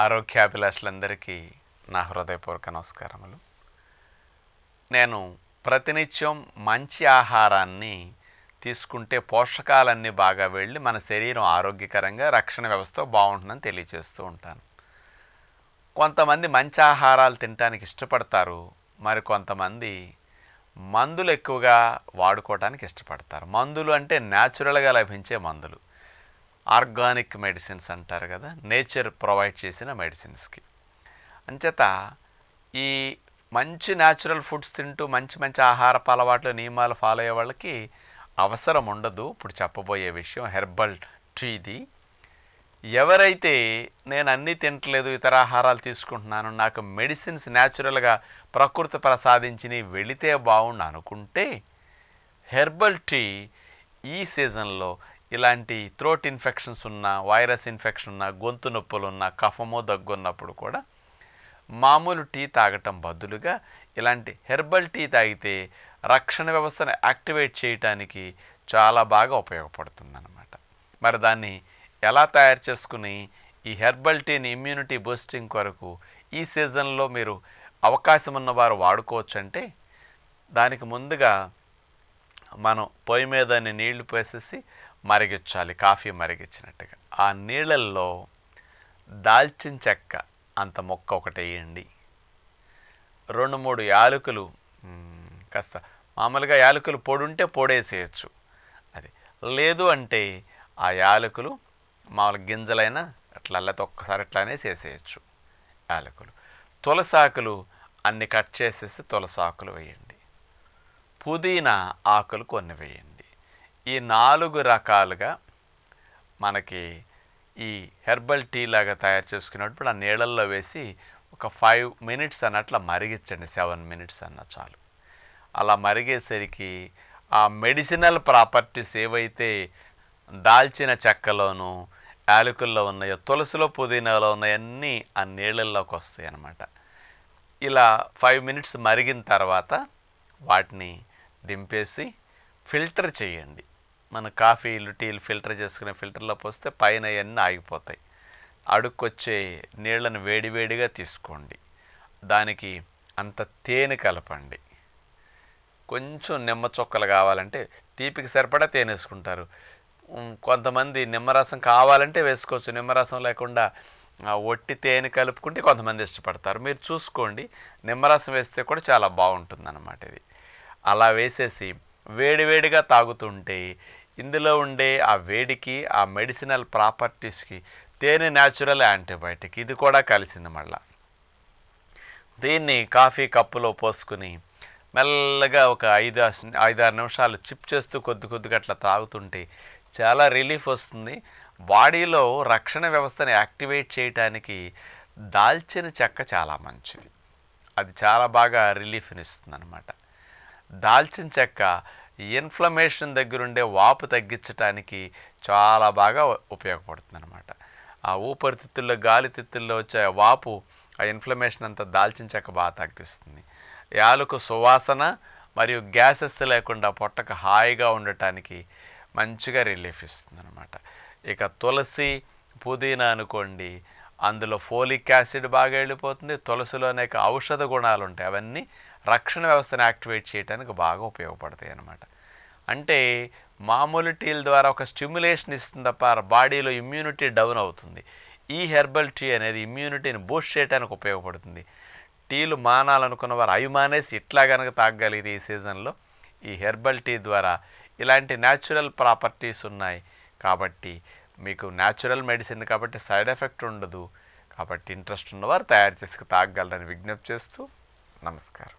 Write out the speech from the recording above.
ఆరోగ్యాభిలాషులందరికీ నా హృదయపూర్వక నమస్కారములు నేను ప్రతినిత్యం మంచి ఆహారాన్ని తీసుకుంటే పోషకాలన్నీ బాగా వెళ్ళి మన శరీరం ఆరోగ్యకరంగా రక్షణ వ్యవస్థ బాగుంటుందని తెలియజేస్తూ ఉంటాను కొంతమంది మంచి ఆహారాలు తినడానికి ఇష్టపడతారు మరి కొంతమంది మందులు ఎక్కువగా వాడుకోవడానికి ఇష్టపడతారు మందులు అంటే న్యాచురల్గా లభించే మందులు ఆర్గానిక్ మెడిసిన్స్ అంటారు కదా నేచర్ ప్రొవైడ్ చేసిన మెడిసిన్స్కి అంచేత ఈ మంచి న్యాచురల్ ఫుడ్స్ తింటూ మంచి మంచి ఆహారపు అలవాట్లు నియమాలు ఫాలో అయ్యే వాళ్ళకి అవసరం ఉండదు ఇప్పుడు చెప్పబోయే విషయం హెర్బల్ టీది ఎవరైతే నేను అన్నీ తింటలేదు ఇతర ఆహారాలు తీసుకుంటున్నాను నాకు మెడిసిన్స్ న్యాచురల్గా ప్రకృతి ప్రసాదించినవి వెళితే బాగుండు అనుకుంటే హెర్బల్ టీ ఈ సీజన్లో ఇలాంటి థ్రోట్ ఇన్ఫెక్షన్స్ ఉన్న వైరస్ ఇన్ఫెక్షన్ ఉన్న గొంతు నొప్పులు ఉన్న కఫమో దగ్గున్నప్పుడు కూడా మామూలు టీ తాగటం బదులుగా ఇలాంటి హెర్బల్ టీ తాగితే రక్షణ వ్యవస్థను యాక్టివేట్ చేయటానికి చాలా బాగా ఉపయోగపడుతుందన్నమాట మరి దాన్ని ఎలా తయారు చేసుకుని ఈ హెర్బల్ టీని ఇమ్యూనిటీ బూస్టింగ్ కొరకు ఈ సీజన్లో మీరు అవకాశం ఉన్నవారు వాడుకోవచ్చు అంటే దానికి ముందుగా మనం పొయ్యి మీద నీళ్లు పోసేసి మరిగించాలి కాఫీ మరిగించినట్టుగా ఆ నీళ్ళల్లో దాల్చిన చెక్క అంత మొక్క ఒకటి వేయండి రెండు మూడు యాలకులు కాస్త మామూలుగా యాలకులు పొడుంటే పొడేసేయచ్చు అది లేదు అంటే ఆ యాలకులు మామూలు గింజలైనా అట్లా అల్లతో ఒక్కసారి అట్లానే చేసేయచ్చు యాలకులు తులసాకులు అన్ని కట్ చేసేసి తులసాకులు వేయండి పుదీనా ఆకులు కొన్ని వేయండి ఈ నాలుగు రకాలుగా మనకి ఈ హెర్బల్ టీ లాగా తయారు చేసుకున్నప్పుడు ఆ నీళ్ళల్లో వేసి ఒక ఫైవ్ మినిట్స్ అట్లా మరిగించండి సెవెన్ మినిట్స్ అన్న చాలు అలా మరిగేసరికి ఆ మెడిసినల్ ప్రాపర్టీస్ ఏవైతే దాల్చిన చెక్కలోను యాలకుల్లో ఉన్నాయో తులసిలో పుదీనాలో ఉన్నాయన్నీ ఆ నీళ్ళల్లోకి వస్తాయి అన్నమాట ఇలా ఫైవ్ మినిట్స్ మరిగిన తర్వాత వాటిని దింపేసి ఫిల్టర్ చేయండి మన కాఫీలు టీలు ఫిల్టర్ చేసుకునే ఫిల్టర్లో పోస్తే పైన అన్నీ ఆగిపోతాయి అడుక్కొచ్చే నీళ్లను వేడివేడిగా తీసుకోండి దానికి అంత తేనె కలపండి కొంచెం నిమ్మ చొక్కలు కావాలంటే తీపికి సరిపడా తేనె వేసుకుంటారు కొంతమంది నిమ్మరసం కావాలంటే వేసుకోవచ్చు నిమ్మరసం లేకుండా ఒట్టి తేనె కలుపుకుంటే కొంతమంది ఇష్టపడతారు మీరు చూసుకోండి నిమ్మరసం వేస్తే కూడా చాలా బాగుంటుంది అన్నమాట ఇది అలా వేసేసి వేడివేడిగా తాగుతుంటే ఇందులో ఉండే ఆ వేడికి ఆ మెడిసినల్ ప్రాపర్టీస్కి తేనె న్యాచురల్ యాంటీబయాటిక్ ఇది కూడా కలిసింది మళ్ళా దీన్ని కాఫీ కప్పులో పోసుకుని మెల్లగా ఒక ఐదు ఐదారు నిమిషాలు చిప్ చేస్తూ కొద్ది కొద్దిగా అట్లా తాగుతుంటే చాలా రిలీఫ్ వస్తుంది బాడీలో రక్షణ వ్యవస్థని యాక్టివేట్ చేయటానికి దాల్చిన చెక్క చాలా మంచిది అది చాలా బాగా రిలీఫ్ని ఇస్తుంది అనమాట దాల్చిన చెక్క ఇన్ఫ్లమేషన్ దగ్గరుండే వాపు తగ్గించడానికి చాలా బాగా ఉపయోగపడుతుంది అనమాట ఆ ఊపిరితిత్తుల్లో గాలితిత్తుల్లో వచ్చే వాపు ఆ ఇన్ఫ్లమేషన్ అంతా దాల్చిన చెక్క బాగా తగ్గిస్తుంది యాలకు సువాసన మరియు గ్యాసెస్ లేకుండా పొట్టకు హాయిగా ఉండటానికి మంచిగా రిలీఫ్ ఇస్తుంది అనమాట ఇక తులసి పుదీనా అనుకోండి అందులో ఫోలిక్ యాసిడ్ బాగా వెళ్ళిపోతుంది తులసిలోనే ఔషధ గుణాలు ఉంటాయి అవన్నీ రక్షణ వ్యవస్థను యాక్టివేట్ చేయడానికి బాగా ఉపయోగపడతాయి అనమాట అంటే మామూలు టీల ద్వారా ఒక స్టిమ్యులేషన్ ఇస్తుంది తప్ప బాడీలో ఇమ్యూనిటీ డౌన్ అవుతుంది ఈ హెర్బల్ టీ అనేది ఇమ్యూనిటీని బూస్ట్ చేయడానికి ఉపయోగపడుతుంది టీలు మానాలనుకున్న వారు అవి మానేసి ఇట్లా కనుక తాగగలిగితే ఈ సీజన్లో ఈ హెర్బల్ టీ ద్వారా ఇలాంటి న్యాచురల్ ప్రాపర్టీస్ ఉన్నాయి కాబట్టి మీకు న్యాచురల్ మెడిసిన్ కాబట్టి సైడ్ ఎఫెక్ట్ ఉండదు కాబట్టి ఇంట్రెస్ట్ ఉన్నవారు తయారు చేసి తాగలరని విజ్ఞప్తి చేస్తూ నమస్కారం